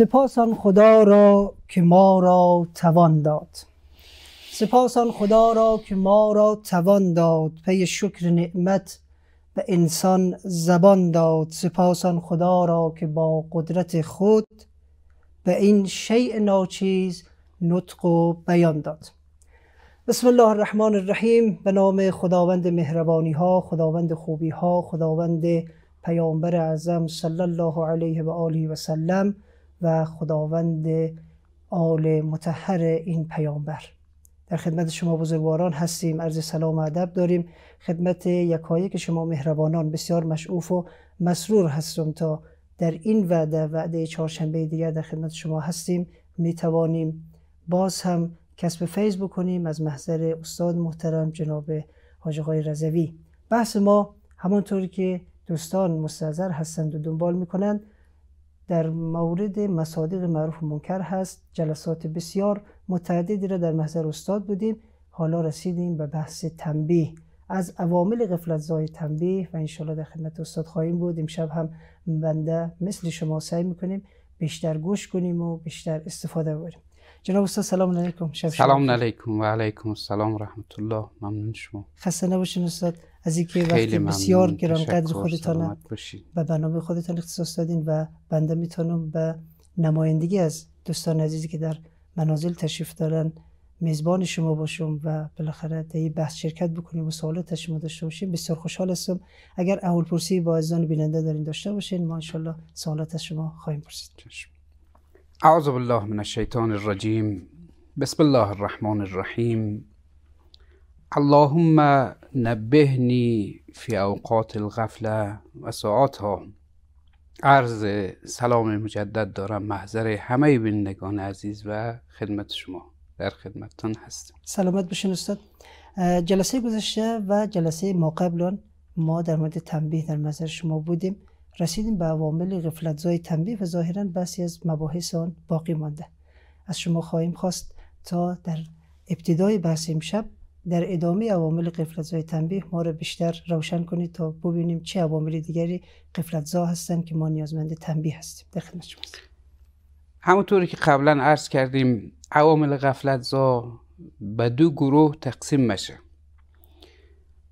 سپاس آن خدا را که ما را توان داد سپاس آن خدا را که ما را توان داد پی شکر نعمت به انسان زبان داد سپاس آن خدا را که با قدرت خود به این شیء ناچیز نطق و بیان داد بسم الله الرحمن الرحیم به نام خداوند مهربانی ها خداوند خوبی ها خداوند پیامبر اعظم صلی الله علیه و آله و سلم و خداوند آل متحر این پیامبر در خدمت شما بزرگواران هستیم عرض سلام و ادب داریم خدمت یکایی که شما مهربانان بسیار مشعوف و مسرور هستم تا در این وعده وعده چهارشنبه دیگر در خدمت شما هستیم می توانیم باز هم کسب فیض بکنیم از محضر استاد محترم جناب حاج رزوی بحث ما همانطور که دوستان مستظر هستند و دنبال میکنند در مورد مصادیق معروف و منکر هست جلسات بسیار متعددی را در محضر استاد بودیم حالا رسیدیم به بحث تنبیه از عوامل غفلت زای تنبیه و انشالله در خدمت استاد خواهیم بود امشب هم بنده مثل شما سعی میکنیم بیشتر گوش کنیم و بیشتر استفاده ببریم جناب استاد سلام علیکم شب سلام علیکم و علیکم السلام رحمت الله ممنون شما خسته نباشین استاد از اینکه وقتی بسیار گران قدر خودتان و برنامه خودتان اختصاص دادین و بنده میتونم به نمایندگی از دوستان عزیزی که در منازل تشریف دارن میزبان شما باشم و بالاخره در بحث شرکت بکنیم و سوالات شما داشته باشیم بسیار خوشحال هستم اگر اول پرسی با عزیزان بیننده دارین داشته باشین ما انشالله سوالات شما خواهیم پرسید اعوذ بالله من الشیطان الرجیم بسم الله الرحمن الرحیم اللهم نبهنی فی اوقات الغفله و ساعاتها عرض سلام مجدد دارم محضر همه بینندگان عزیز و خدمت شما در خدمتتان هستم سلامت باشین استاد جلسه گذشته و جلسه ما قبلان ما در مورد تنبیه در نظر شما بودیم رسیدیم به عوامل غفلتزای تنبیه و ظاهرا بعضی از مباحث آن باقی مانده از شما خواهیم خواست تا در ابتدای بحث امشب در ادامه عوامل قفلتزای تنبیه ما را بیشتر روشن کنید تا ببینیم چه عوامل دیگری قفلتزا هستند که ما نیازمند تنبیه هستیم در خدمت شما همونطوری که قبلا عرض کردیم عوامل غفلتزا به دو گروه تقسیم میشه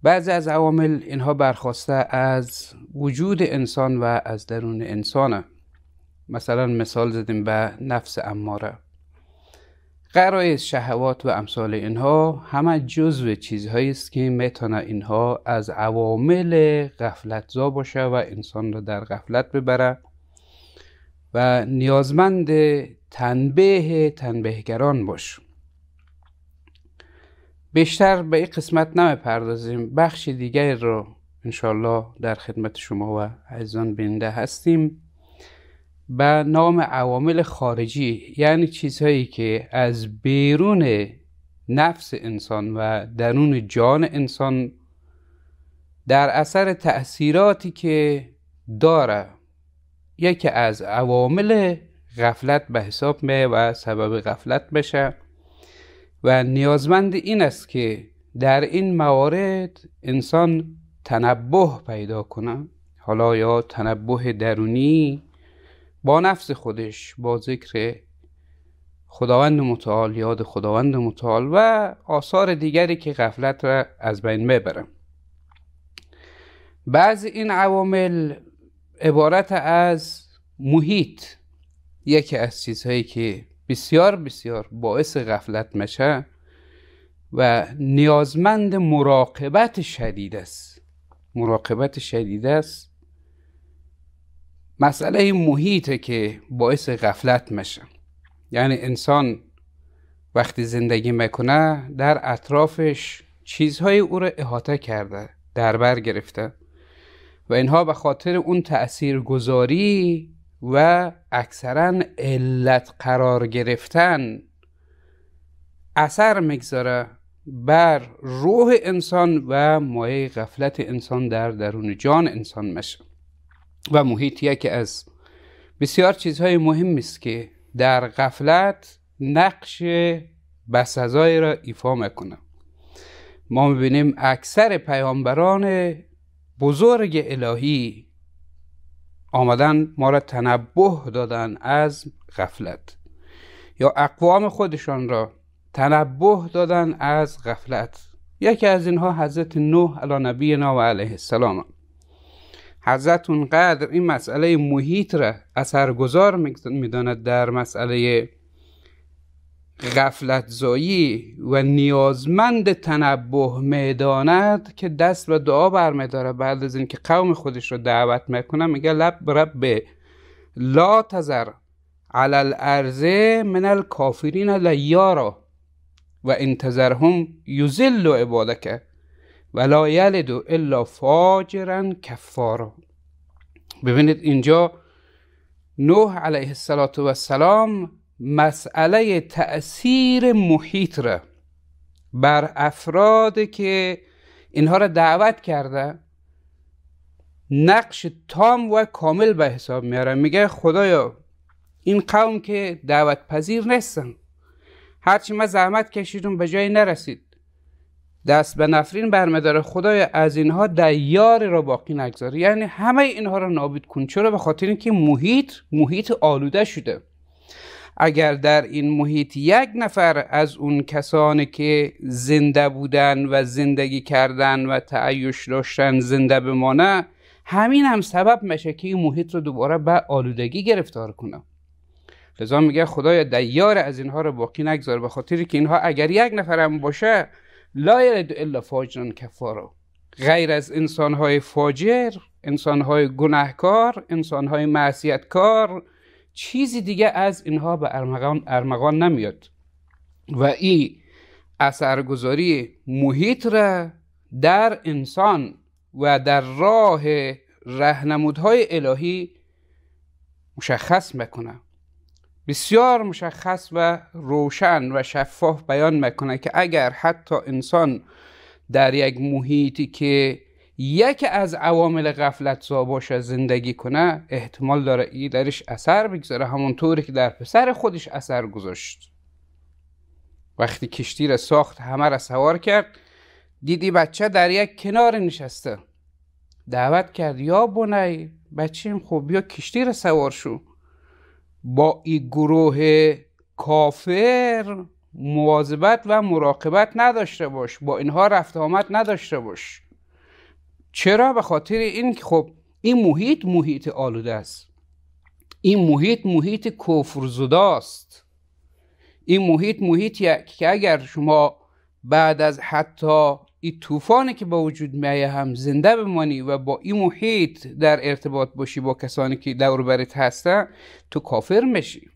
بعضی از عوامل اینها برخواسته از وجود انسان و از درون انسانه مثلا مثال زدیم به نفس اماره غرایز شهوات و امثال اینها همه جزو چیزهایی است که میتونه اینها از عوامل غفلتزا باشه و انسان را در غفلت ببره و نیازمند تنبه تنبهگران باشه بیشتر به این قسمت پردازیم، بخش دیگری رو انشالله در خدمت شما و عزیزان بینده هستیم به نام عوامل خارجی یعنی چیزهایی که از بیرون نفس انسان و درون جان انسان در اثر تأثیراتی که داره یکی از عوامل غفلت به حساب می و سبب غفلت بشه و نیازمند این است که در این موارد انسان تنبه پیدا کنه حالا یا تنبه درونی با نفس خودش با ذکر خداوند متعال یاد خداوند متعال و آثار دیگری که غفلت را از بین ببرم بعض این عوامل عبارت از محیط یکی از چیزهایی که بسیار بسیار باعث غفلت میشه و نیازمند مراقبت شدید است مراقبت شدید است مسئله محیطه که باعث غفلت میشه یعنی انسان وقتی زندگی میکنه در اطرافش چیزهای او را احاطه کرده دربر گرفته و اینها به خاطر اون تأثیر گذاری و اکثرا علت قرار گرفتن اثر میگذاره بر روح انسان و مایه غفلت انسان در درون جان انسان میشه و محیط یکی از بسیار چیزهای مهم است که در غفلت نقش بسزایی را ایفا میکنه ما میبینیم اکثر پیامبران بزرگ الهی آمدن ما را تنبه دادن از غفلت یا اقوام خودشان را تنبه دادن از غفلت یکی از اینها حضرت نوح علی نبی و علیه السلام حضرت اونقدر این مسئله محیط را اثرگذار میداند در مسئله غفلتزایی و نیازمند تنبه میداند که دست و دعا برمیداره بعد از اینکه قوم خودش رو دعوت میکنه میگه لب رب لا تذر علی الارض من الکافرین لیارا و انتظرهم یزل و عبادک ولا یلد الا فاجرا کفارا ببینید اینجا نوح علیه السلام مسئله تأثیر محیط را بر افراد که اینها را دعوت کرده نقش تام و کامل به حساب میاره میگه خدایا این قوم که دعوت پذیر نیستن هرچی ما زحمت کشیدون به جایی نرسید دست به نفرین برمدار خدای از اینها دیار را باقی نگذار یعنی همه اینها را نابود کن چرا به خاطر اینکه محیط محیط آلوده شده اگر در این محیط یک نفر از اون کسانی که زنده بودن و زندگی کردن و تعیش داشتن زنده بمانه همین هم سبب میشه که این محیط رو دوباره به آلودگی گرفتار کنه لذا میگه خدای دیار از اینها رو باقی نگذار به خاطر که اینها اگر یک نفر هم باشه لا یرد الا فاجران کفارو غیر از انسانهای فاجر انسانهای گناهکار انسانهای معصیتکار چیزی دیگه از اینها به ارمغان, ارمغان نمیاد و این اثرگذاری محیط را در انسان و در راه رهنمودهای الهی مشخص میکنه بسیار مشخص و روشن و شفاف بیان میکنه که اگر حتی انسان در یک محیطی که یک از عوامل غفلت زا باشه زندگی کنه احتمال داره ای درش اثر بگذاره همونطوری که در پسر خودش اثر گذاشت وقتی کشتی را ساخت همه را سوار کرد دیدی بچه در یک کنار نشسته دعوت کرد یا بنی بچیم خوب یا کشتی را سوار شو با این گروه کافر مواظبت و مراقبت نداشته باش با اینها رفت آمد نداشته باش چرا به خاطر این خب این محیط محیط آلوده است این محیط محیط کفرزداست این محیط محیطی که اگر شما بعد از حتی این طوفانی که با وجود میایه هم زنده بمانی و با این محیط در ارتباط باشی با کسانی که دور برت هستن تو کافر میشی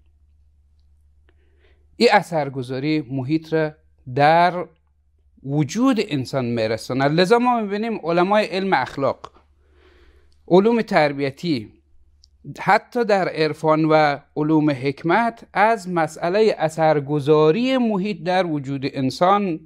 این اثرگذاری محیط را در وجود انسان میرساند لذا ما میبینیم علمای علم اخلاق علوم تربیتی حتی در عرفان و علوم حکمت از مسئله اثرگذاری محیط در وجود انسان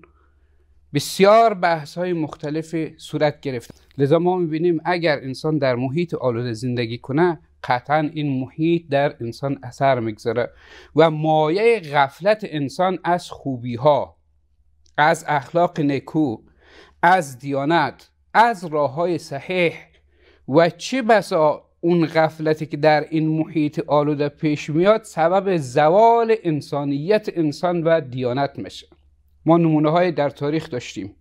بسیار بحث های مختلف صورت گرفت لذا ما میبینیم اگر انسان در محیط آلوده زندگی کنه قطعا این محیط در انسان اثر میگذاره و مایه غفلت انسان از خوبی ها از اخلاق نکو از دیانت از راه های صحیح و چه بسا اون غفلتی که در این محیط آلوده پیش میاد سبب زوال انسانیت انسان و دیانت میشه ما نمونه های در تاریخ داشتیم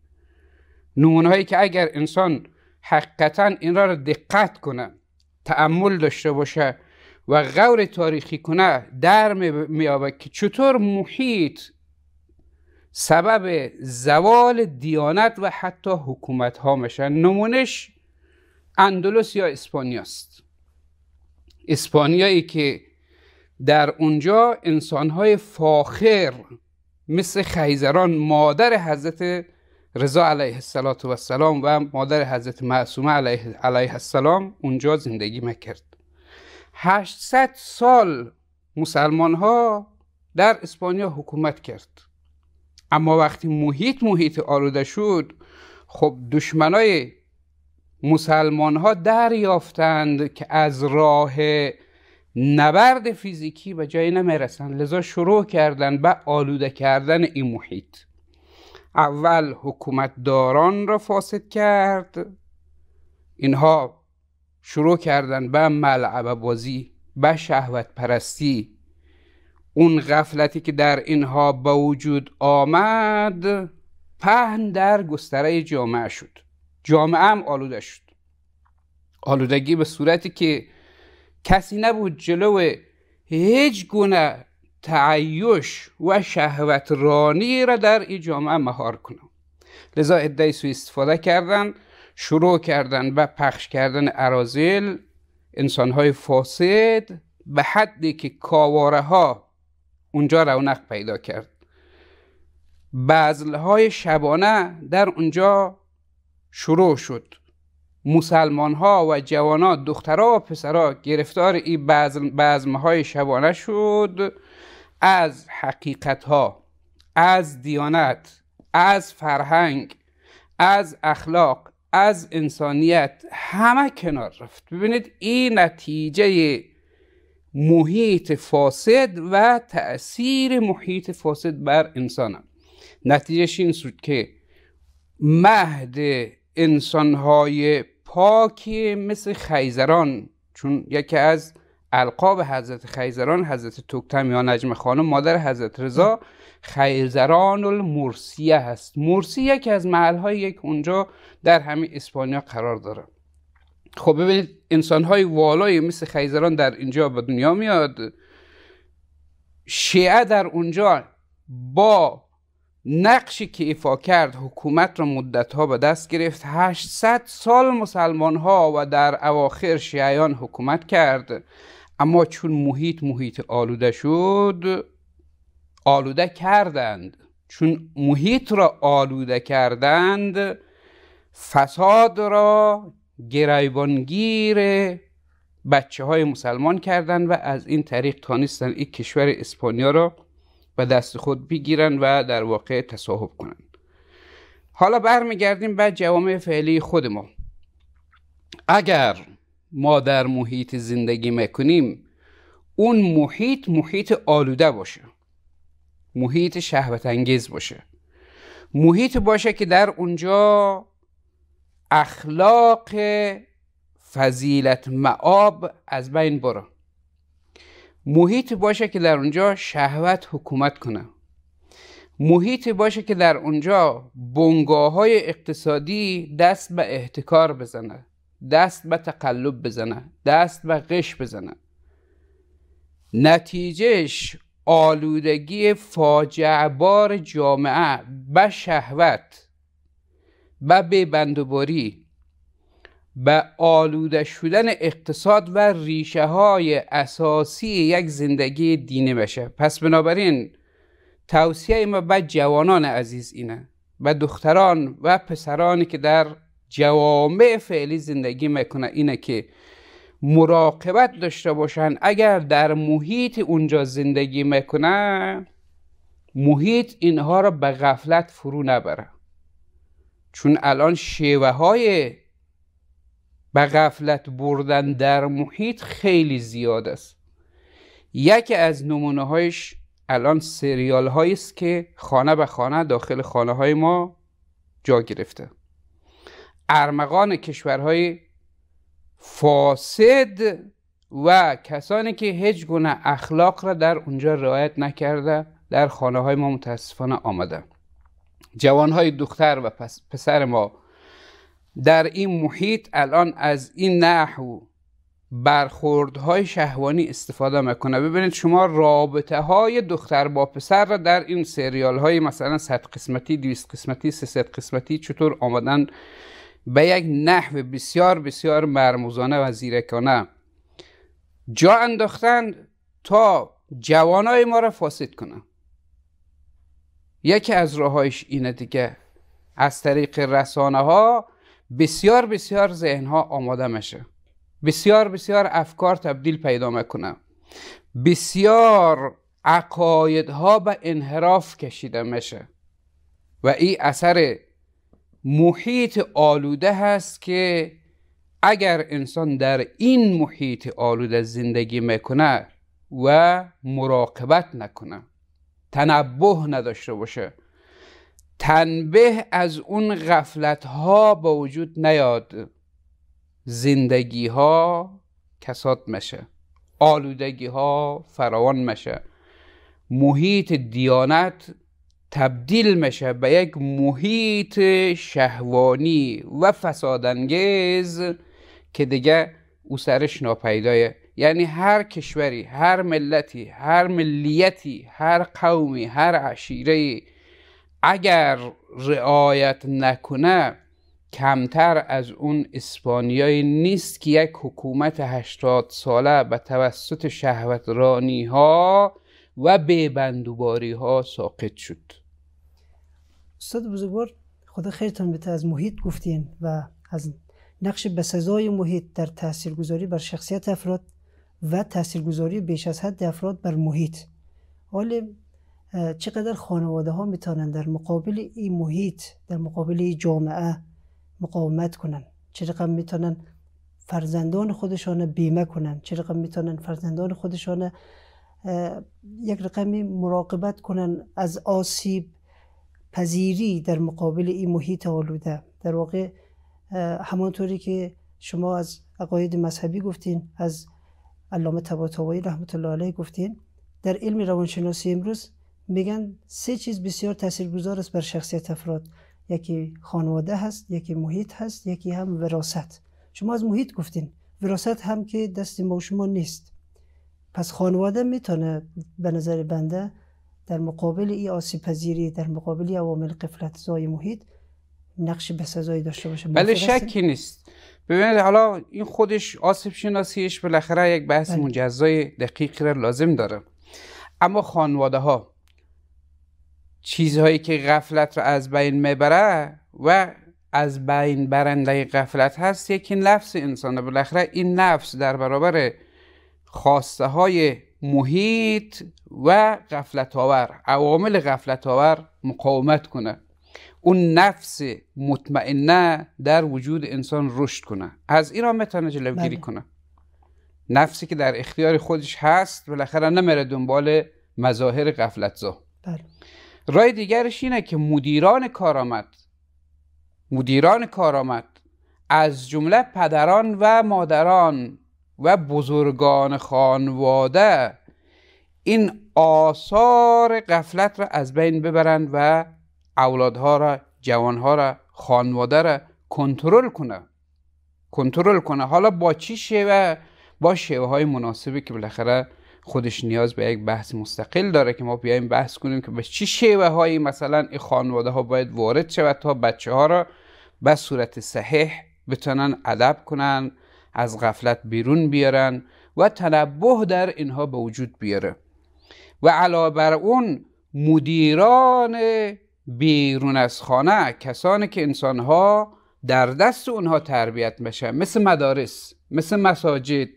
نمونه هایی که اگر انسان حقیقتا این را دقت کنه تأمل داشته باشه و غور تاریخی کنه در میابه که چطور محیط سبب زوال دیانت و حتی حکومت ها میشن نمونش اندلس یا اسپانیاست اسپانیایی که در اونجا انسانهای فاخر مثل خیزران مادر حضرت رضا علیه السلام و مادر حضرت معصومه علیه, السلام اونجا زندگی میکرد. 800 سال مسلمان ها در اسپانیا حکومت کرد اما وقتی محیط محیط آلوده شد خب دشمنای مسلمان ها دریافتند که از راه نبرد فیزیکی به جایی نمیرسند لذا شروع کردند به آلوده کردن این محیط اول داران را فاسد کرد اینها شروع کردند به ملعب بازی به شهوت پرستی اون غفلتی که در اینها به وجود آمد پهن در گستره جامعه شد جامعه هم آلوده شد آلودگی به صورتی که کسی نبود جلو هیچ گونه تعیش و شهوت رانی را در این جامعه مهار کنه لذا ادعی سو استفاده کردن شروع کردن به پخش کردن ارازل انسانهای فاسد به حدی که کاواره ها اونجا رونق پیدا کرد بزلهای شبانه در اونجا شروع شد مسلمان ها و ها دخترها و پسرها گرفتار این بزم, های شبانه شد از حقیقت ها از دیانت از فرهنگ از اخلاق از انسانیت همه کنار رفت ببینید این نتیجه محیط فاسد و تاثیر محیط فاسد بر انسانم نتیجهش این سود که مهد انسانهای پاکی مثل خیزران چون یکی از القاب حضرت خیزران حضرت توکتم یا نجم خانم مادر حضرت رضا خیزران المرسیه هست مرسیه یکی از های یک اونجا در همین اسپانیا قرار داره خب ببینید انسان های والایی مثل خیزران در اینجا به دنیا میاد شیعه در اونجا با نقشی که ایفا کرد حکومت را مدت ها به دست گرفت 800 سال مسلمان ها و در اواخر شیعیان حکومت کرد اما چون محیط محیط آلوده شد آلوده کردند چون محیط را آلوده کردند فساد را گریبانگیر بچه های مسلمان کردن و از این طریق تانستن این کشور اسپانیا را به دست خود بگیرن و در واقع تصاحب کنن حالا برمیگردیم به جوامع فعلی خود ما اگر ما در محیط زندگی میکنیم اون محیط محیط آلوده باشه محیط شهوت انگیز باشه محیط باشه که در اونجا اخلاق فضیلت معاب از بین بره محیط باشه که در اونجا شهوت حکومت کنه محیط باشه که در اونجا بنگاه های اقتصادی دست به احتکار بزنه دست به تقلب بزنه دست به غش بزنه نتیجهش آلودگی فاجعبار جامعه به شهوت و به بندوباری به آلوده شدن اقتصاد و ریشه های اساسی یک زندگی دینی بشه پس بنابراین توصیه ما به جوانان عزیز اینه به دختران و پسرانی که در جوامع فعلی زندگی میکنه اینه که مراقبت داشته باشن اگر در محیط اونجا زندگی میکنه محیط اینها را به غفلت فرو نبره چون الان شیوه های به غفلت بردن در محیط خیلی زیاد است یکی از نمونه هایش الان سریال هایی است که خانه به خانه داخل خانه های ما جا گرفته ارمغان کشورهای فاسد و کسانی که هیچ گونه اخلاق را در اونجا رعایت نکرده در خانه های ما متاسفانه آمدن جوانهای دختر و پسر ما در این محیط الان از این نحو برخوردهای شهوانی استفاده میکنه ببینید شما رابطه های دختر با پسر را در این سریال های مثلا صد قسمتی دویست قسمتی سیصد قسمتی چطور آمدن به یک نحو بسیار بسیار مرموزانه و زیرکانه جا انداختن تا جوانهای ما را فاسد کنند یکی از راههایش اینه دیگه از طریق رسانه ها بسیار بسیار ذهن ها آماده میشه بسیار بسیار افکار تبدیل پیدا میکنه بسیار ها به انحراف کشیده میشه و این اثر محیط آلوده هست که اگر انسان در این محیط آلوده زندگی میکنه و مراقبت نکنه تنبه نداشته باشه تنبه از اون غفلت ها با وجود نیاد زندگی ها کسات مشه آلودگی ها فراوان مشه محیط دیانت تبدیل میشه به یک محیط شهوانی و فسادانگیز که دیگه او سرش ناپیدایه یعنی هر کشوری هر ملتی هر ملیتی هر قومی هر عشیره اگر رعایت نکنه کمتر از اون اسپانیایی نیست که یک حکومت هشتاد ساله به توسط شهوترانی ها و بیبندوباری ها ساقط شد استاد بزرگوار خدا خیرتان بته از محیط گفتین و از نقش بسزای محیط در تاثیرگذاری بر شخصیت افراد و تاثیرگذاری بیش از حد افراد بر محیط حال چقدر خانواده ها میتونن در مقابل این محیط در مقابل این جامعه مقاومت کنن چقدر رقم میتونن فرزندان خودشان بیمه کنن چه رقم میتونن فرزندان خودشان یک رقمی مراقبت کنن از آسیب پذیری در مقابل این محیط آلوده در واقع همانطوری که شما از عقاید مذهبی گفتین از علامه طباطبایی رحمت الله علیه گفتین در علم روانشناسی امروز میگن سه چیز بسیار تاثیرگذار است بر شخصیت افراد یکی خانواده هست یکی محیط هست یکی هم وراثت شما از محیط گفتین وراثت هم که دست ما شما نیست پس خانواده میتونه به نظر بنده در مقابل ای آسیب پذیری در مقابل عوامل قفلت زای محیط نقش به سزایی داشته باشه بله شکی نیست ببینید حالا این خودش آسیب شناسیش بالاخره یک بحث بله. مجزای دقیقی را لازم داره اما خانواده ها چیزهایی که غفلت را از بین میبره و از بین برنده غفلت هست یکی نفس انسانه بالاخره این نفس در برابر خواسته های محیط و غفلت آور عوامل غفلت آور مقاومت کنه اون نفس مطمئنه در وجود انسان رشد کنه از این را میتونه جلوگیری بله. کنه نفسی که در اختیار خودش هست بالاخره نمیره دنبال مظاهر قفلتزا بله. رای دیگرش اینه که مدیران کارآمد مدیران کارآمد از جمله پدران و مادران و بزرگان خانواده این آثار قفلت را از بین ببرند و اولادها را جوانها را خانواده را کنترل کنه کنترل کنه حالا با چی شیوه با شیوه های مناسبی که بالاخره خودش نیاز به یک بحث مستقل داره که ما بیایم بحث کنیم که به چی شیوه هایی مثلا این خانواده ها باید وارد شود تا بچه ها را به صورت صحیح بتونن ادب کنن از غفلت بیرون بیارن و تنبه در اینها به وجود بیاره و علاوه بر اون مدیران بیرون از خانه کسانی که انسانها در دست اونها تربیت بشه مثل مدارس مثل مساجد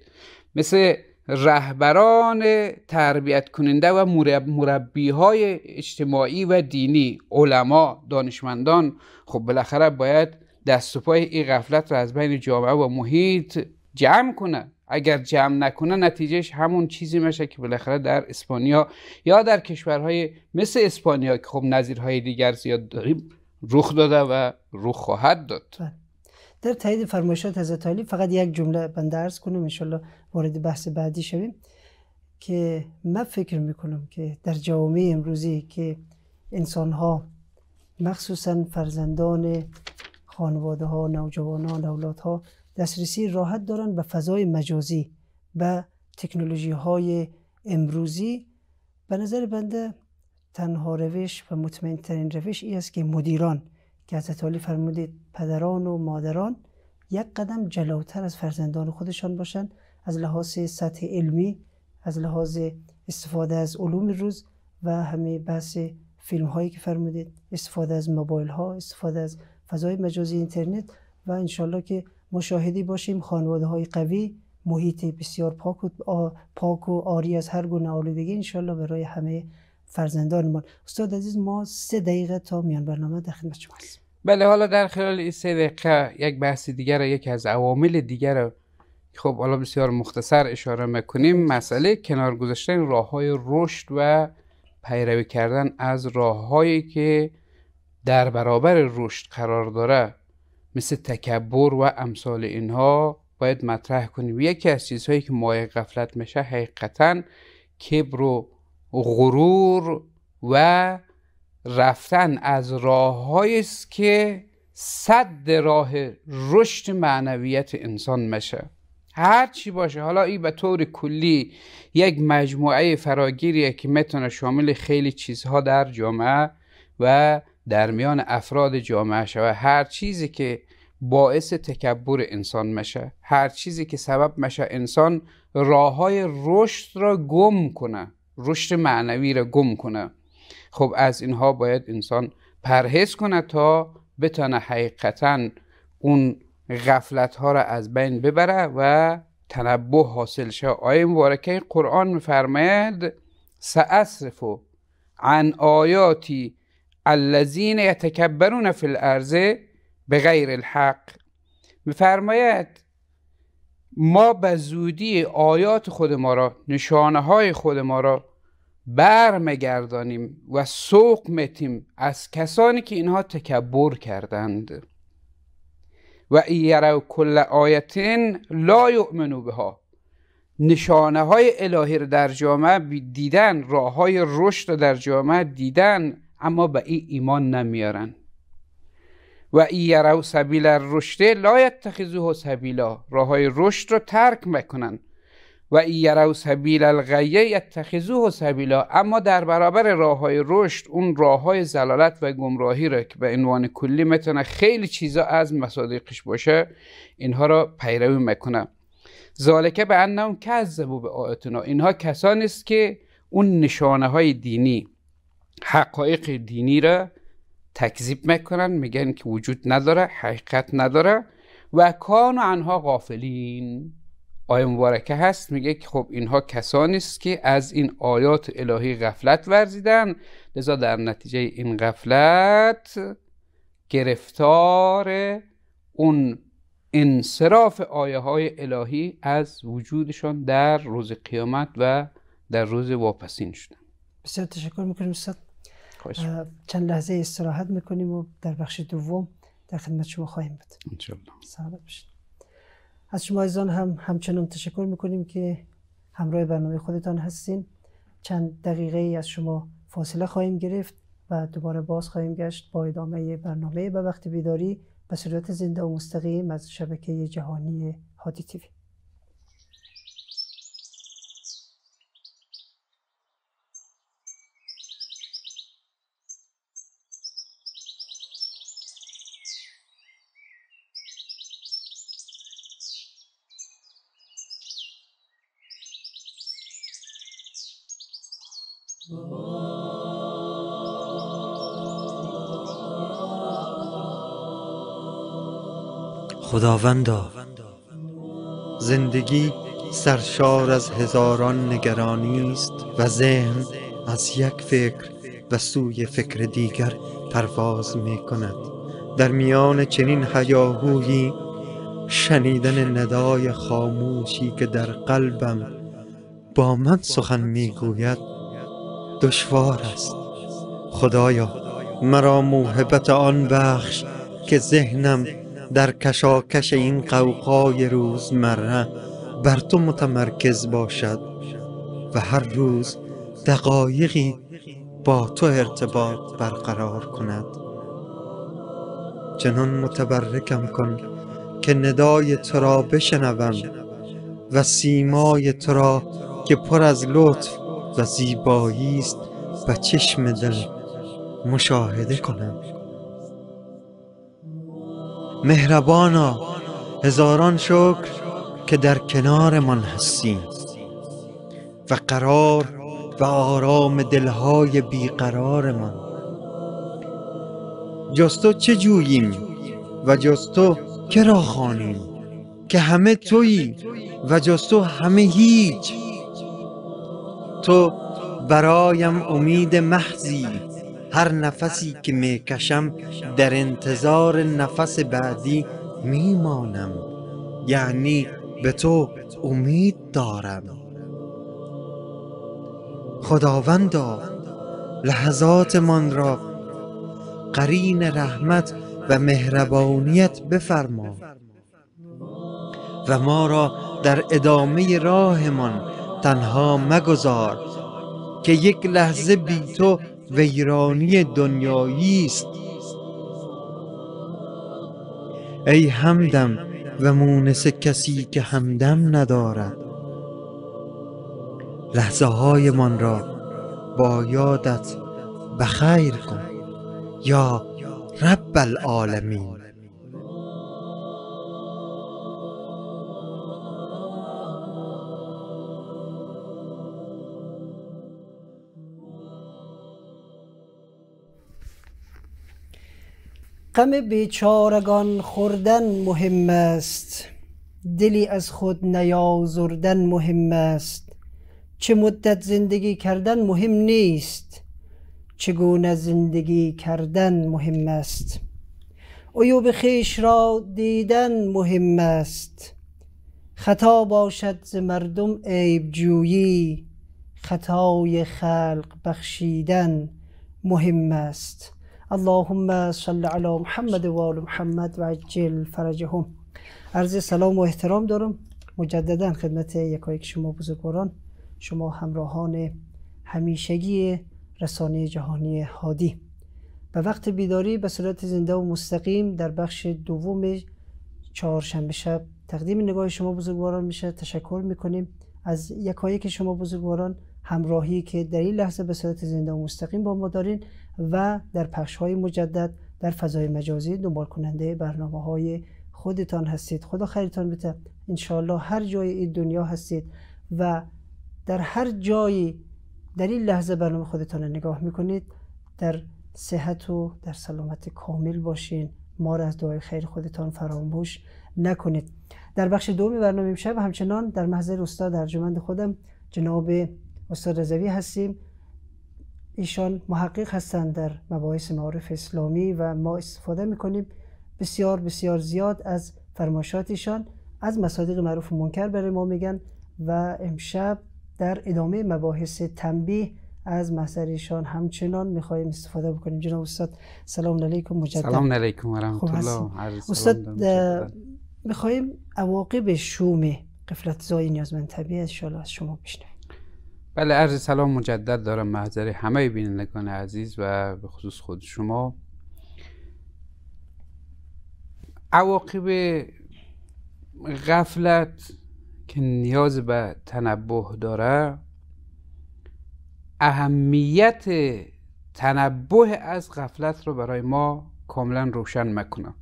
مثل رهبران تربیت کننده و مرب... مربی های اجتماعی و دینی علما دانشمندان خب بالاخره باید دست و پای این غفلت را از بین جامعه و محیط جمع کنه اگر جمع نکنه نتیجهش همون چیزی میشه که بالاخره در اسپانیا یا در کشورهای مثل اسپانیا که خب نظیرهای دیگر زیاد داریم رخ داده و رخ خواهد داد بله. در تایید فرمایشات حضرت علی فقط یک جمله بند ارز کنم انشالله وارد بحث بعدی شویم که من فکر میکنم که در جامعه امروزی که انسان ها مخصوصا فرزندان خانواده ها نوجوانان ها دسترسی راحت دارن به فضای مجازی به تکنولوژی های امروزی به نظر بنده تنها روش و مطمئن ترین روش ای است که مدیران که از تالی فرمودید پدران و مادران یک قدم جلوتر از فرزندان خودشان باشند از لحاظ سطح علمی از لحاظ استفاده از علوم روز و همه بحث فیلم هایی که فرمودید استفاده از موبایل ها استفاده از فضای مجازی اینترنت و انشالله که مشاهده باشیم خانواده های قوی محیط بسیار پاک و, پاک و آری از هر گونه آلودگی انشالله برای همه ما استاد عزیز ما سه دقیقه تا میان برنامه در خدمت شما هستیم بله حالا در خلال این سه دقیقه یک بحث دیگر یکی از عوامل دیگر خب حالا بسیار مختصر اشاره میکنیم مسئله کنار گذاشتن راه های رشد و پیروی کردن از راه هایی که در برابر رشد قرار داره مثل تکبر و امثال اینها باید مطرح کنیم یکی از چیزهایی که مای قفلت میشه حقیقتا کبر و غرور و رفتن از راههایی است که صد راه رشد معنویت انسان میشه هر چی باشه حالا این به طور کلی یک مجموعه فراگیریه که میتونه شامل خیلی چیزها در جامعه و در میان افراد جامعه شود هر چیزی که باعث تکبر انسان مشه هر چیزی که سبب مشه انسان راه های رشد را گم کنه رشد معنوی را گم کنه خب از اینها باید انسان پرهیز کنه تا بتانه حقیقتا اون غفلت ها را از بین ببره و تنبه حاصل شه آیه مبارکه قرآن میفرماید سأصرف عن آیاتی الذین یتکبرون فی الارض به غیر الحق میفرماید ما به زودی آیات خود ما را نشانه های خود ما را برمگردانیم و سوق متیم از کسانی که اینها تکبر کردند و ایرو کل آیتین لا یؤمنو بها نشانه های الهی را در جامعه دیدن راه های رشد در جامعه دیدن اما به این ایمان نمیارن و ای یرو سبیل رشده لا یتخذوه سبیلا راه های رشد رو ترک میکنن و ای یرو سبیل الغیه یتخذوه سبیلا اما در برابر راه رشد اون راه زلالت و گمراهی را که به عنوان کلی میتونه خیلی چیزا از مصادیقش باشه اینها را پیروی میکنه ذالکه به کذ کذبو به آیاتنا اینها کسانی است که اون نشانه های دینی حقایق دینی را تکذیب میکنن میگن که وجود نداره حقیقت نداره و کان و انها غافلین آیه مبارکه هست میگه که خب اینها کسانی است که از این آیات الهی غفلت ورزیدن لذا در نتیجه این غفلت گرفتار اون انصراف آیه های الهی از وجودشان در روز قیامت و در روز واپسین شدن بسیار تشکر میکنم استاد چند لحظه استراحت میکنیم و در بخش دوم در خدمت شما خواهیم بود انشاءالله از شما ایزان هم همچنان تشکر میکنیم که همراه برنامه خودتان هستین چند دقیقه ای از شما فاصله خواهیم گرفت و دوباره باز خواهیم گشت با ادامه برنامه به وقت بیداری به صورت زنده و مستقیم از شبکه جهانی هادی تیوی خداوندا زندگی سرشار از هزاران نگرانی است و ذهن از یک فکر و سوی فکر دیگر پرواز می کند در میان چنین حیاهویی شنیدن ندای خاموشی که در قلبم با من سخن میگوید دشوار است خدایا مرا موهبت آن بخش که ذهنم در کشاکش این قوقای روزمره بر تو متمرکز باشد و هر روز دقایقی با تو ارتباط برقرار کند چنان متبرکم کن که ندای تو را بشنوم و سیمای تو را که پر از لطف و زیبایی است و چشم دل مشاهده کنم مهربانا هزاران شکر که در کنارمان هستیم و قرار و آرام دلهای بیقرارمان جز تو چه جوییم و جستو تو که خانیم که همه تویی و جستو همه هیچ تو برایم امید محضی هر نفسی که میکشم در انتظار نفس بعدی میمانم یعنی به تو امید دارم خداوندا لحظات من را قرین رحمت و مهربانیت بفرما و ما را در ادامه راهمان تنها مگذار که یک لحظه بی تو ویرانی دنیایی است ای همدم و مونس کسی که همدم ندارد لحظه های من را با یادت بخیر کن یا رب العالمین غم بیچارگان خوردن مهم است دلی از خود نیازردن مهم است چه مدت زندگی کردن مهم نیست چگونه زندگی کردن مهم است عیوب خیش را دیدن مهم است خطا باشد ز مردم عیب جویی خطای خلق بخشیدن مهم است اللهم صل على محمد و آل محمد و عجل فرجهم عرض سلام و احترام دارم مجددا خدمت یکایک شما بزرگواران شما همراهان همیشگی رسانه جهانی هادی به وقت بیداری به صورت زنده و مستقیم در بخش دوم چهارشنبه شب تقدیم نگاه شما بزرگواران میشه تشکر میکنیم از یکایک شما بزرگواران همراهی که در این لحظه به صورت زنده و مستقیم با ما دارین و در پخش های مجدد در فضای مجازی دنبال کننده برنامه های خودتان هستید خدا خیرتان بده انشاءالله هر جای این دنیا هستید و در هر جایی در این لحظه برنامه خودتان رو نگاه میکنید در صحت و در سلامت کامل باشین ما را از دعای خیر خودتان فراموش نکنید در بخش دوم برنامه امشب همچنان در محضر استاد ارجمند خودم جناب استاد رضوی هستیم ایشان محقق هستند در مباحث معارف اسلامی و ما استفاده میکنیم بسیار بسیار زیاد از ایشان از مصادیق معروف منکر برای ما میگن و امشب در ادامه مباحث تنبیه از ایشان همچنان میخواهیم استفاده بکنیم جناب استاد سلام علیکم مجدد سلام علیکم و رحمت الله استاد میخواهیم عواقب شوم قفلت زای نیازمند طبیعی از شما بشنویم بله عرض سلام مجدد دارم محضر همه بینندگان عزیز و به خصوص خود شما عواقب غفلت که نیاز به تنبه داره اهمیت تنبه از غفلت رو برای ما کاملا روشن میکنه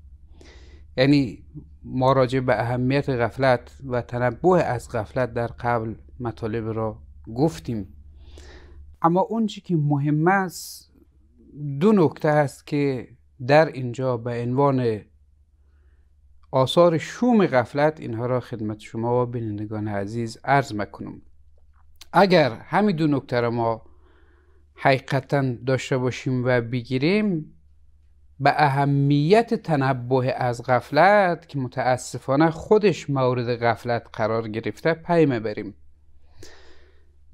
یعنی ما راجع به اهمیت غفلت و تنبه از غفلت در قبل مطالب را گفتیم اما اون چی که مهم است دو نکته است که در اینجا به عنوان آثار شوم غفلت اینها را خدمت شما و بینندگان عزیز عرض مکنم اگر همین دو نکته را ما حقیقتا داشته باشیم و بگیریم به اهمیت تنبه از غفلت که متاسفانه خودش مورد غفلت قرار گرفته پی بریم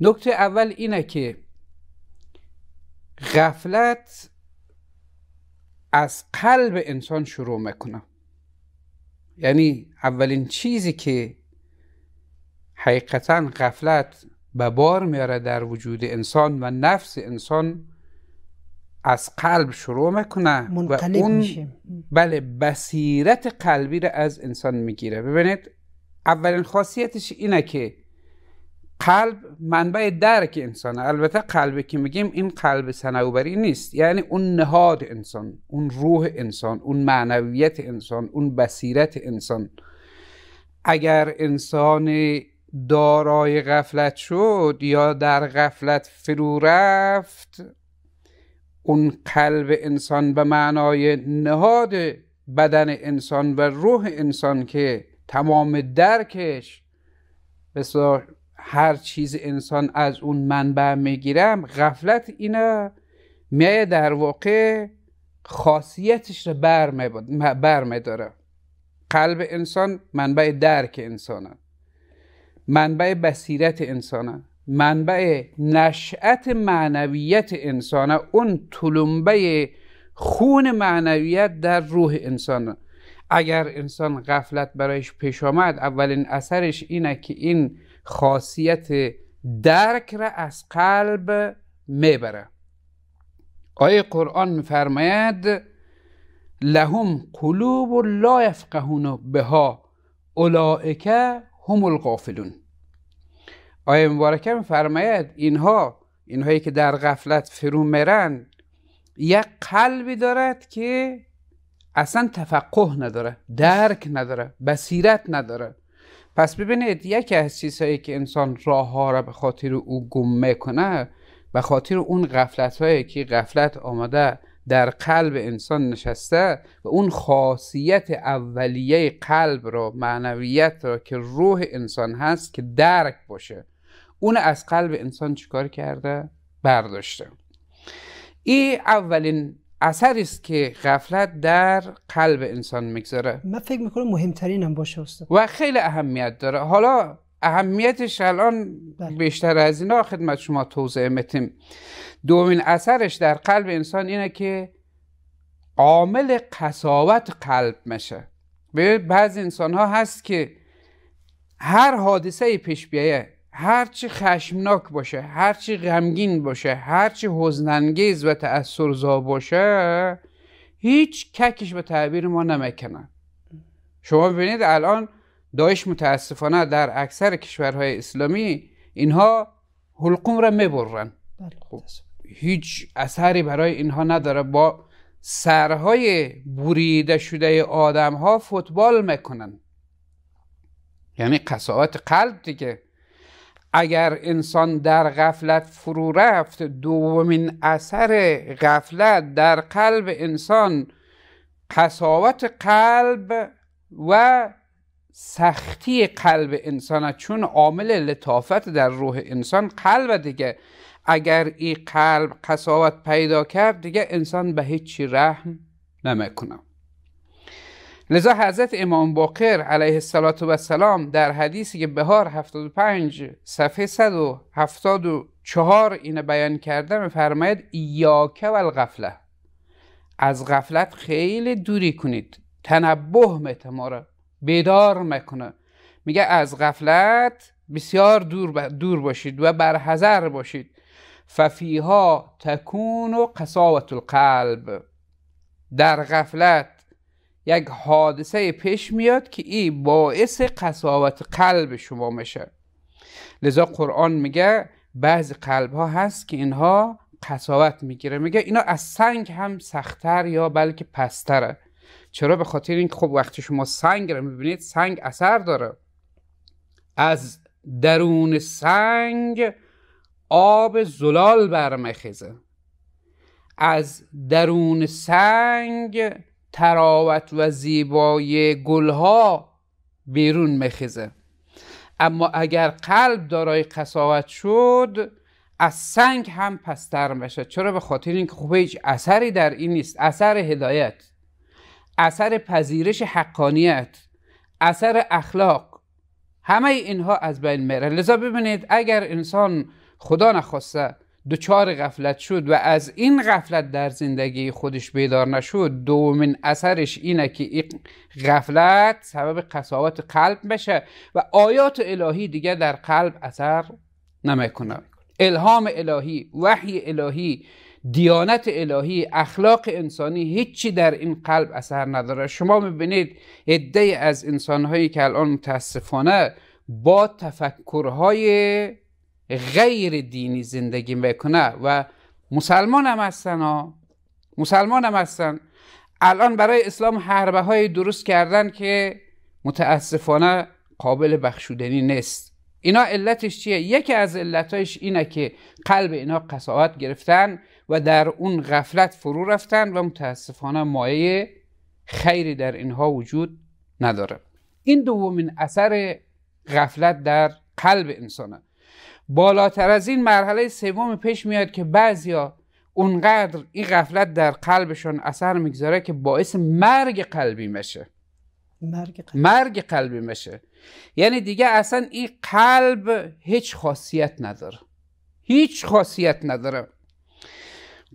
نکته اول اینه که غفلت از قلب انسان شروع میکنه یعنی اولین چیزی که حقیقتا غفلت به بار میاره در وجود انسان و نفس انسان از قلب شروع میکنه و اون بله بصیرت قلبی را از انسان میگیره ببینید اولین خاصیتش اینه که قلب منبع درک انسانه البته قلبی که میگیم این قلب سنوبری نیست یعنی اون نهاد انسان اون روح انسان اون معنویت انسان اون بصیرت انسان اگر انسان دارای غفلت شد یا در غفلت فرو رفت اون قلب انسان به معنای نهاد بدن انسان و روح انسان که تمام درکش هر چیز انسان از اون منبع میگیرم غفلت اینا میایه در واقع خاصیتش رو بر داره قلب انسان منبع درک انسانه منبع بصیرت انسانه منبع نشأت معنویت انسانه اون طلمبه خون معنویت در روح انسانه اگر انسان غفلت برایش پیش آمد اولین اثرش اینه که این خاصیت درک را از قلب میبره آیه قرآن میفرماید لهم قلوب لا یفقهون بها اولائک هم الغافلون آیه مبارکه میفرماید اینها اینهایی که در غفلت فرو میرند یک قلبی دارد که اصلا تفقه نداره درک نداره بصیرت نداره پس ببینید یکی از چیزهایی که انسان راه ها را به خاطر او گمه کنه به خاطر اون غفلت هایی که غفلت آمده در قلب انسان نشسته و اون خاصیت اولیه قلب را معنویت را که روح انسان هست که درک باشه اون از قلب انسان چیکار کرده؟ برداشته این اولین اثری است که غفلت در قلب انسان میگذاره من فکر میکنم مهمترین هم باشه استاد و خیلی اهمیت داره حالا اهمیتش الان بله. بیشتر از اینا خدمت شما توضیح میتیم دومین اثرش در قلب انسان اینه که عامل قصاوت قلب میشه به بعضی انسان ها هست که هر حادثه پیش بیایه هرچی خشمناک باشه هرچی غمگین باشه هرچی حزننگیز و تأثرزا باشه هیچ ککش به تعبیر ما نمیکنن شما ببینید الان داعش متاسفانه در اکثر کشورهای اسلامی اینها حلقوم را میبرن بله، خب، هیچ اثری برای اینها نداره با سرهای بریده شده آدم ها فوتبال میکنن یعنی قصاوت قلب دیگه اگر انسان در غفلت فرو رفت دومین اثر غفلت در قلب انسان قصاوت قلب و سختی قلب انسان چون عامل لطافت در روح انسان قلب دیگه اگر این قلب قصاوت پیدا کرد دیگه انسان به هیچی رحم نمیکنه لذا حضرت امام باقر علیه السلام در حدیثی که بهار 75 صفحه 174 اینه بیان کرده میفرماید یاکه و الغفله از غفلت خیلی دوری کنید تنبه مت بیدار میکنه میگه از غفلت بسیار دور, دور باشید و برحضر باشید ففیها تکون و قصاوت القلب در غفلت یک حادثه پیش میاد که این باعث قصاوت قلب شما میشه لذا قرآن میگه بعض قلب ها هست که اینها قصاوت میگیره میگه اینا از سنگ هم سختتر یا بلکه پستره چرا به خاطر این خب وقتی شما سنگ رو میبینید سنگ اثر داره از درون سنگ آب زلال برمیخیزه از درون سنگ تراوت و زیبایی گلها بیرون میخیزه اما اگر قلب دارای قصاوت شد از سنگ هم پستر میشه چرا به خاطر اینکه خوبه هیچ اثری در این نیست اثر هدایت اثر پذیرش حقانیت اثر اخلاق همه اینها از بین میره لذا ببینید اگر انسان خدا نخواسته دچار غفلت شد و از این غفلت در زندگی خودش بیدار نشد دومین اثرش اینه که این غفلت سبب قصاوت قلب بشه و آیات الهی دیگه در قلب اثر نمیکنه الهام الهی وحی الهی دیانت الهی اخلاق انسانی هیچی در این قلب اثر نداره شما میبینید عده از انسانهایی که الان متاسفانه با تفکرهای غیر دینی زندگی میکنه و مسلمان هم هستن ها مسلمان هم هستن الان برای اسلام حربه های درست کردن که متاسفانه قابل بخشودنی نیست اینا علتش چیه؟ یکی از علتهایش اینه که قلب اینا قصاوت گرفتن و در اون غفلت فرو رفتن و متاسفانه مایه خیری در اینها وجود نداره این دومین اثر غفلت در قلب انسانه بالاتر از این مرحله سوم پیش میاد که بعضیا اونقدر این غفلت در قلبشون اثر میگذاره که باعث مرگ قلبی میشه مرگ قلبی, مرگ میشه یعنی دیگه اصلا این قلب هیچ خاصیت نداره هیچ خاصیت نداره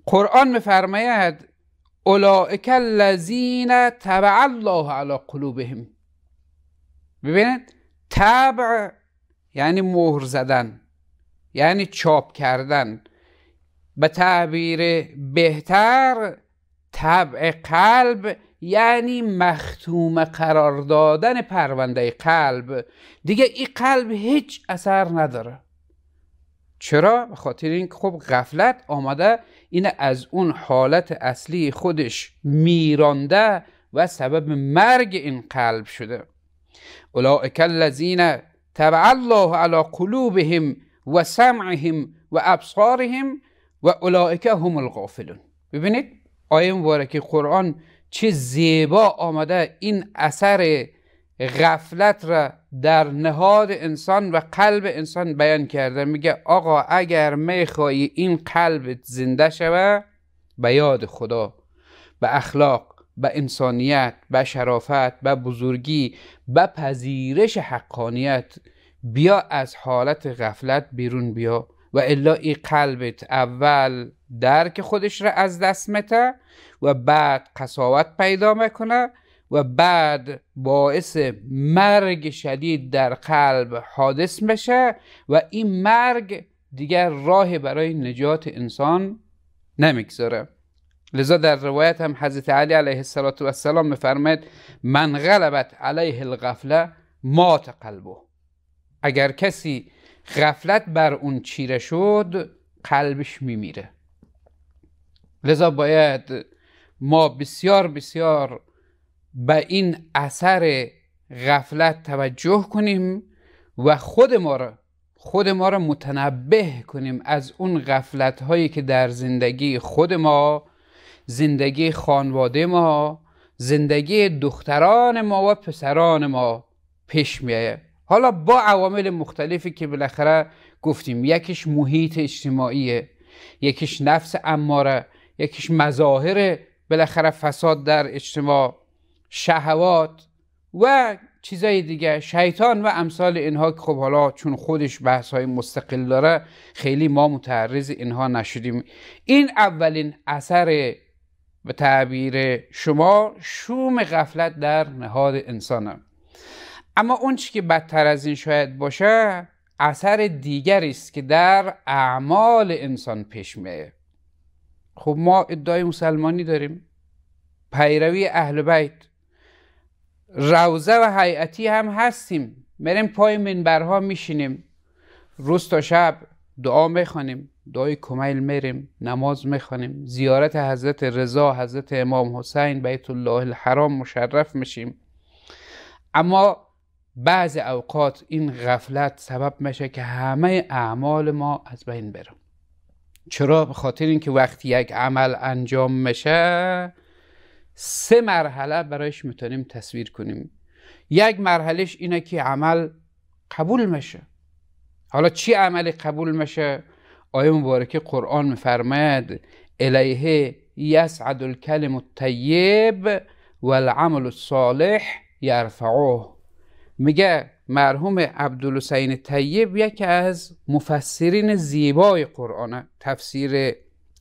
قرآن میفرماید اولئک الذین تبع الله علی قلوبهم ببینید تبع یعنی مهر زدن یعنی چاپ کردن به تعبیر بهتر طبع قلب یعنی مختوم قرار دادن پرونده قلب دیگه این قلب هیچ اثر نداره چرا؟ به خاطر این خب غفلت آمده این از اون حالت اصلی خودش میرانده و سبب مرگ این قلب شده اولئک الذین تبع الله علی قلوبهم و سمعهم و ابصارهم و اولائک هم الغافلون ببینید آیه مبارک قرآن چه زیبا آمده این اثر غفلت را در نهاد انسان و قلب انسان بیان کرده میگه آقا اگر میخوای این قلبت زنده شوه به یاد خدا به اخلاق به انسانیت به شرافت به بزرگی به پذیرش حقانیت بیا از حالت غفلت بیرون بیا و الا ای قلبت اول درک خودش را از دست مته و بعد قصاوت پیدا میکنه و بعد باعث مرگ شدید در قلب حادث میشه و این مرگ دیگر راه برای نجات انسان نمیگذاره لذا در روایت هم حضرت علی علیه السلام میفرماید من غلبت علیه الغفله مات قلبه اگر کسی غفلت بر اون چیره شد قلبش میمیره لذا باید ما بسیار بسیار به این اثر غفلت توجه کنیم و خود ما را خود ما را متنبه کنیم از اون غفلت هایی که در زندگی خود ما زندگی خانواده ما زندگی دختران ما و پسران ما پیش میایه حالا با عوامل مختلفی که بالاخره گفتیم یکیش محیط اجتماعیه یکیش نفس اماره یکیش مظاهر بالاخره فساد در اجتماع شهوات و چیزای دیگه شیطان و امثال اینها که خب حالا چون خودش بحث های مستقل داره خیلی ما متعرض اینها نشدیم این اولین اثر به تعبیر شما شوم غفلت در نهاد انسانه اما اون چی که بدتر از این شاید باشه اثر دیگری است که در اعمال انسان پیش میه خب ما ادعای مسلمانی داریم پیروی اهل بیت روزه و حیعتی هم هستیم میریم پای منبرها میشینیم روز تا شب دعا میخوانیم دعای کمیل میریم نماز میخوانیم زیارت حضرت رضا حضرت امام حسین بیت الله الحرام مشرف میشیم اما بعض اوقات این غفلت سبب میشه که همه اعمال ما از بین بره چرا به خاطر اینکه وقتی یک عمل انجام میشه سه مرحله برایش میتونیم تصویر کنیم یک مرحلهش اینه که عمل قبول میشه حالا چی عمل قبول میشه آیه مبارکه قرآن میفرماید الیه یسعد الکلم الطیب والعمل الصالح یرفعوه میگه مرحوم عبدالحسین طیب یکی از مفسرین زیبای قرآن تفسیر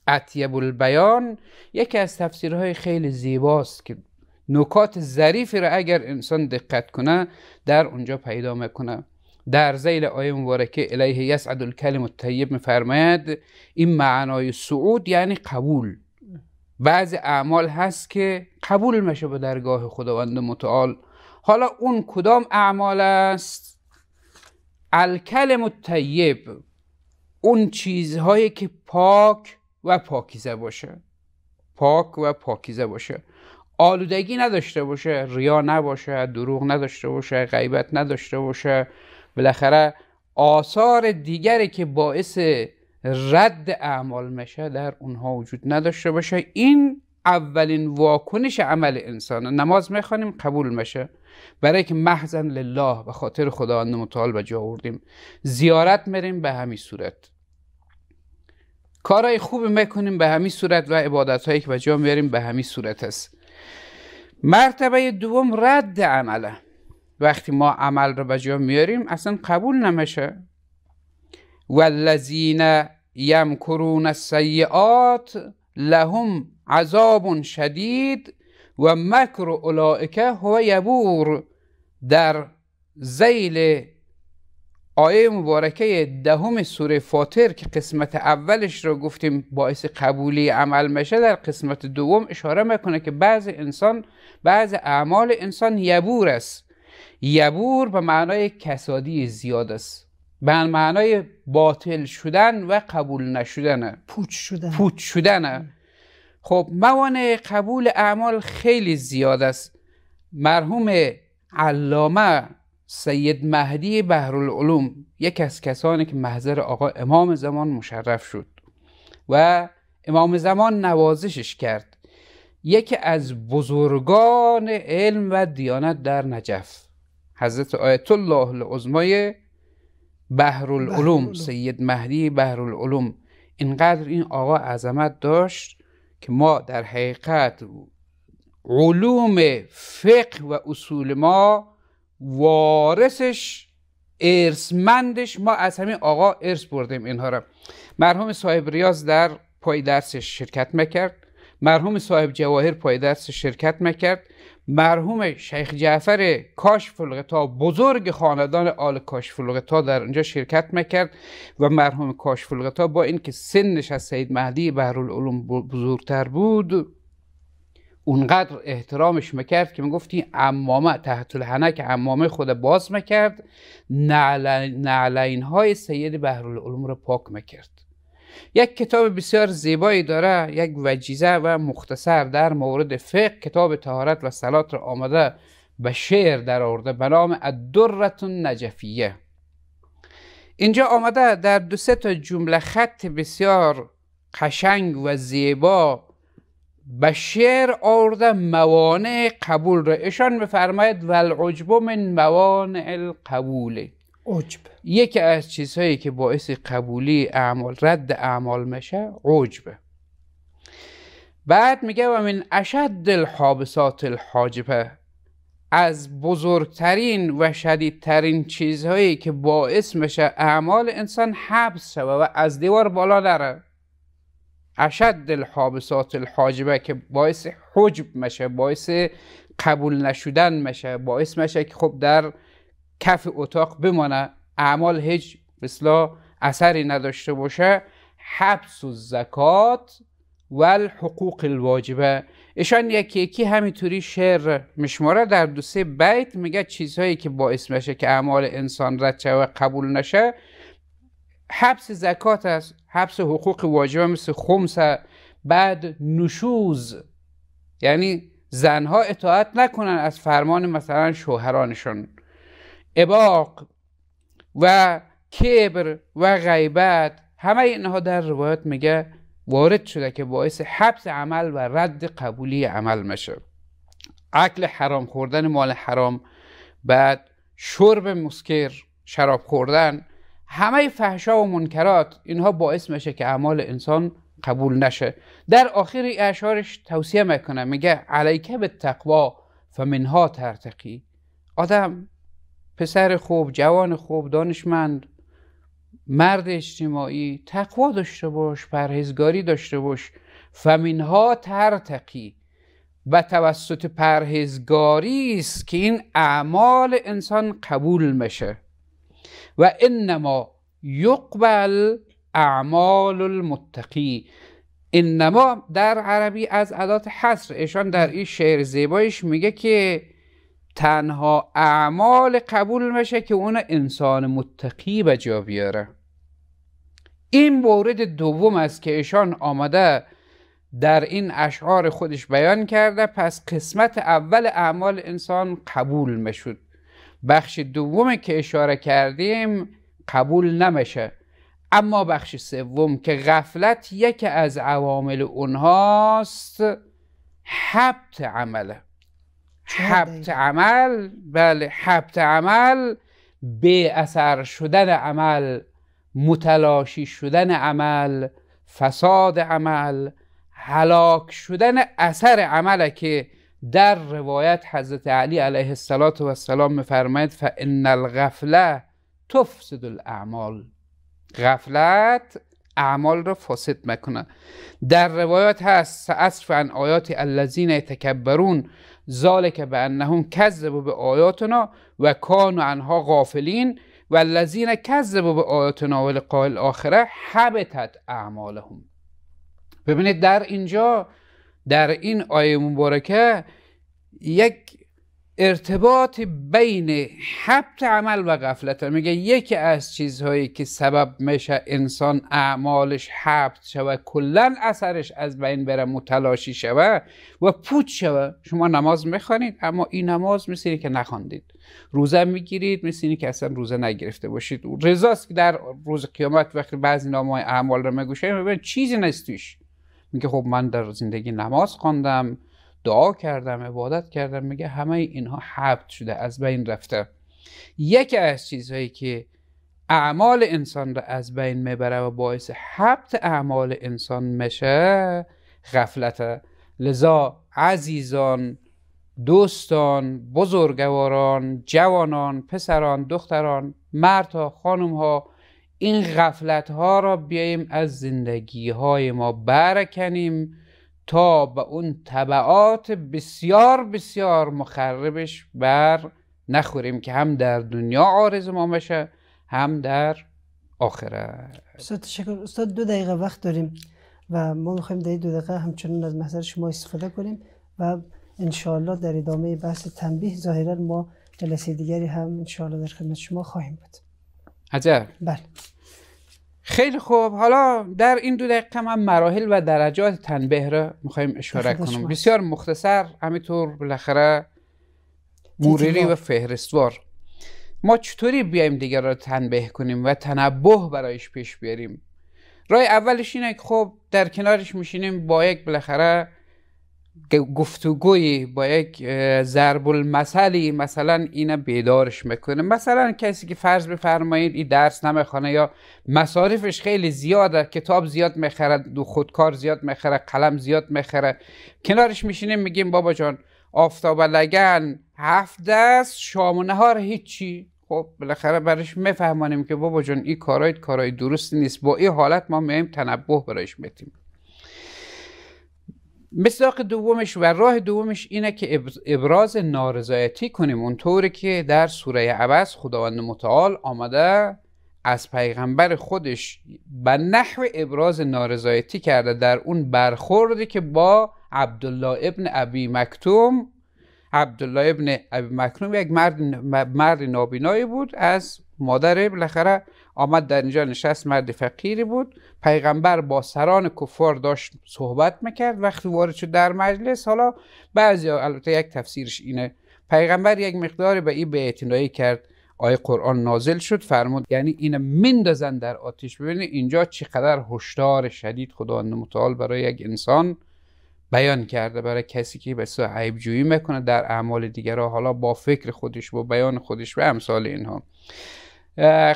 عطیب البیان یکی از تفسیرهای خیلی زیباست که نکات ظریفی را اگر انسان دقت کنه در اونجا پیدا میکنه در زیل آیه مبارکه الیه یسعد الکلم الطیب میفرماید این معنای سعود یعنی قبول بعض اعمال هست که قبول میشه به درگاه خداوند متعال حالا اون کدام اعمال است الکلم الطیب اون چیزهایی که پاک و پاکیزه باشه پاک و پاکیزه باشه آلودگی نداشته باشه ریا نباشه دروغ نداشته باشه غیبت نداشته باشه بالاخره آثار دیگری که باعث رد اعمال میشه در اونها وجود نداشته باشه این اولین واکنش عمل انسانه نماز میخوانیم قبول میشه برای که محزن لله و خاطر خداوند متعال به جا زیارت میریم به همین صورت کارهای خوب میکنیم به همین صورت و عبادت هایی که به جا میاریم به همین صورت است مرتبه دوم رد عمله وقتی ما عمل را به جا میاریم اصلا قبول نمیشه والذین یمکرون السیئات لهم عذاب شدید و مکر اولائک هو یبور در زیل آیه مبارکه دهم سوره فاطر که قسمت اولش رو گفتیم باعث قبولی عمل میشه در قسمت دوم اشاره میکنه که بعض انسان بعض اعمال انسان یبور است یبور به معنای کسادی زیاد است به معنای باطل شدن و قبول نشدن پوچ شدن پوچ شدن خب موانع قبول اعمال خیلی زیاد است مرحوم علامه سید مهدی بحرالعلوم یک از کسانی که محضر آقا امام زمان مشرف شد و امام زمان نوازشش کرد یکی از بزرگان علم و دیانت در نجف حضرت آیت الله العظمای بحر العلوم سید مهدی بحر العلوم اینقدر این آقا عظمت داشت که ما در حقیقت علوم فقه و اصول ما وارثش ارسمندش ما از همین آقا ارث بردیم اینها را مرحوم صاحب ریاض در پای درس شرکت مکرد، مرحوم صاحب جواهر پای درس شرکت مکرد مرحوم شیخ جعفر فلغتا بزرگ خاندان آل فلغتا در اونجا شرکت میکرد و مرحوم فلغتا با اینکه سنش از سید مهدی بحرالعلوم بزرگتر بود اونقدر احترامش میکرد که میگفتی امامه تحت الحنک امامه خود باز میکرد نعلین های سید بحرالعلوم رو پاک میکرد یک کتاب بسیار زیبایی داره یک وجیزه و مختصر در مورد فقه کتاب تهارت و سلات را آمده به شعر در آورده به نام الدرت نجفیه اینجا آمده در دو سه تا جمله خط بسیار قشنگ و زیبا به شعر آورده موانع قبول را ایشان میفرماید والعجب من موانع القبول عجب یکی از چیزهایی که باعث قبولی اعمال رد اعمال میشه عجبه بعد میگه و من اشد الحابسات الحاجبه از بزرگترین و شدیدترین چیزهایی که باعث میشه اعمال انسان حبس شوه و از دیوار بالا نره اشد الحابسات الحاجبه که باعث حجب میشه باعث قبول نشدن میشه باعث میشه که خب در کف اتاق بمانه اعمال هیچ مثلا اثری نداشته باشه حبس و زکات و حقوق الواجبه ایشان یکی یکی همینطوری شعر مشماره در دو سه بیت میگه چیزهایی که باعث میشه که اعمال انسان رد شد و قبول نشه حبس زکات است حبس حقوق واجبه مثل خمس بعد نشوز یعنی زنها اطاعت نکنن از فرمان مثلا شوهرانشون اباق و کبر و غیبت همه اینها در روایت میگه وارد شده که باعث حبس عمل و رد قبولی عمل میشه عقل حرام خوردن مال حرام بعد شرب مسکر شراب خوردن همه فحشا و منکرات اینها باعث میشه که اعمال انسان قبول نشه در آخر اشارش توصیه میکنه میگه علیکه به تقوا فمنها ترتقی آدم پسر خوب جوان خوب دانشمند مرد اجتماعی تقوا داشته باش پرهزگاری داشته باش فمینها ترتقی و توسط پرهزگاری است که این اعمال انسان قبول میشه و انما یقبل اعمال المتقی انما در عربی از عدات حصر ایشان در این شعر زیبایش میگه که تنها اعمال قبول میشه که اون انسان متقی به جا بیاره این مورد دوم است که ایشان آمده در این اشعار خودش بیان کرده پس قسمت اول اعمال انسان قبول میشد بخش دوم که اشاره کردیم قبول نمیشه اما بخش سوم که غفلت یکی از عوامل اونهاست حبت عمله حبت عمل بله حبت عمل به اثر شدن عمل متلاشی شدن عمل فساد عمل هلاک شدن اثر عمل که در روایت حضرت علی علیه السلام میفرماید فان الغفله تفسد الاعمال غفلت اعمال را فاسد میکنه در روایت هست اصف عن آیات الذین یتکبرون ذالک به انهم کذبوا به آیاتنا و کانوا عنها غافلین و الذین کذبوا به آیاتنا و لقاء الاخره حبتت اعمالهم ببینید در اینجا در این آیه مبارکه یک ارتباط بین حبت عمل و غفلت میگه یکی از چیزهایی که سبب میشه انسان اعمالش حبت شوه کلا اثرش از بین بره متلاشی شوه و پوچ شوه شما نماز میخوانید اما این نماز مثل که نخوندید. روزه میگیرید مثل اینی که اصلا روزه نگرفته باشید رضاست که در روز قیامت وقتی بعضی نامه اعمال رو میگوشه میبین چیزی نیست توش میگه خب من در زندگی نماز خواندم دعا کردم عبادت کردم میگه همه اینها حبت شده از بین رفته یکی از چیزهایی که اعمال انسان را از بین میبره و باعث حبت اعمال انسان میشه غفلت لذا عزیزان دوستان بزرگواران جوانان پسران دختران مردها خانمها این غفلت ها را بیاییم از زندگی های ما برکنیم تا به اون طبعات بسیار بسیار مخربش بر نخوریم که هم در دنیا عارض ما بشه هم در آخره استاد تشکر استاد دو دقیقه وقت داریم و ما میخوایم در دو دقیقه همچنان از محضر شما استفاده کنیم و انشاءالله در ادامه بحث تنبیه ظاهرا ما جلسه دیگری هم انشاءالله در خدمت شما خواهیم بود عجب بله خیلی خوب حالا در این دو دقیقه من مراحل و درجات تنبه را میخوایم اشاره کنم بسیار مختصر همینطور بالاخره موریری و فهرستوار ما چطوری بیایم دیگر را تنبه کنیم و تنبه برایش پیش بیاریم رای اولش اینه که خب در کنارش میشینیم با یک بالاخره گفتگوی با یک ضرب المثلی مثلا اینا بیدارش میکنه مثلا کسی که فرض بفرمایید این درس نمیخونه یا مصارفش خیلی زیاده کتاب زیاد میخره دو خودکار زیاد میخره قلم زیاد میخره کنارش میشینیم میگیم بابا جان آفتاب لگن هفت دست شام و نهار هیچی خب بالاخره برش میفهمانیم که بابا جان این کارایت کارای درست نیست با این حالت ما میایم تنبه برایش میتیم مصداق دومش و راه دومش اینه که ابراز نارضایتی کنیم اونطور که در سوره عبس خداوند متعال آمده از پیغمبر خودش به نحو ابراز نارضایتی کرده در اون برخوردی که با عبدالله ابن ابی مکتوم عبدالله ابن ابی مکتوم یک مرد, مرد نابینایی بود از مادر بالاخره آمد در اینجا نشست مرد فقیری بود پیغمبر با سران کفار داشت صحبت میکرد وقتی وارد شد در مجلس حالا بعضی البته یک تفسیرش اینه پیغمبر یک مقداری به این به کرد آیه قرآن نازل شد فرمود یعنی این میندازن در آتش ببینید اینجا چقدر هشدار شدید خداوند متعال برای یک انسان بیان کرده برای کسی که به عیب جویی میکنه در اعمال دیگرها حالا با فکر خودش و بیان خودش و امثال اینها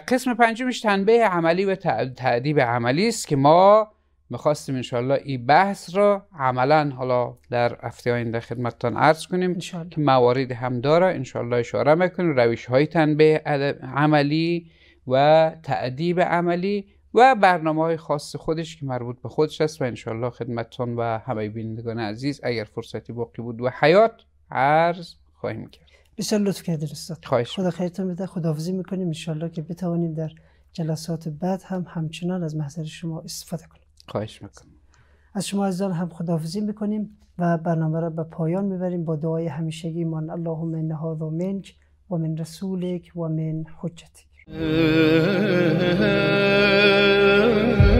قسم پنجمش تنبه عملی و تعدیب عملی است که ما میخواستیم انشالله این بحث را عملا حالا در هفته آینده خدمتتان عرض کنیم که موارد هم داره انشالله اشاره میکنیم روش های تنبه عملی و تعدیب عملی و برنامه های خاص خودش که مربوط به خودش است و انشالله خدمتتان و همه بینندگان عزیز اگر فرصتی باقی بود و حیات عرض خواهیم کرد بسیار لطف کردین استاد خواهش خدا خیرتون بده خداحافظی میکنیم انشالله که بتوانیم در جلسات بعد هم همچنان از محضر شما استفاده کنیم خواهش میکنم از شما عزیزان هم خداحافظی میکنیم و برنامه را به پایان میبریم با دعای همیشگی من اللهم ان و منک و من رسولک و من حجتک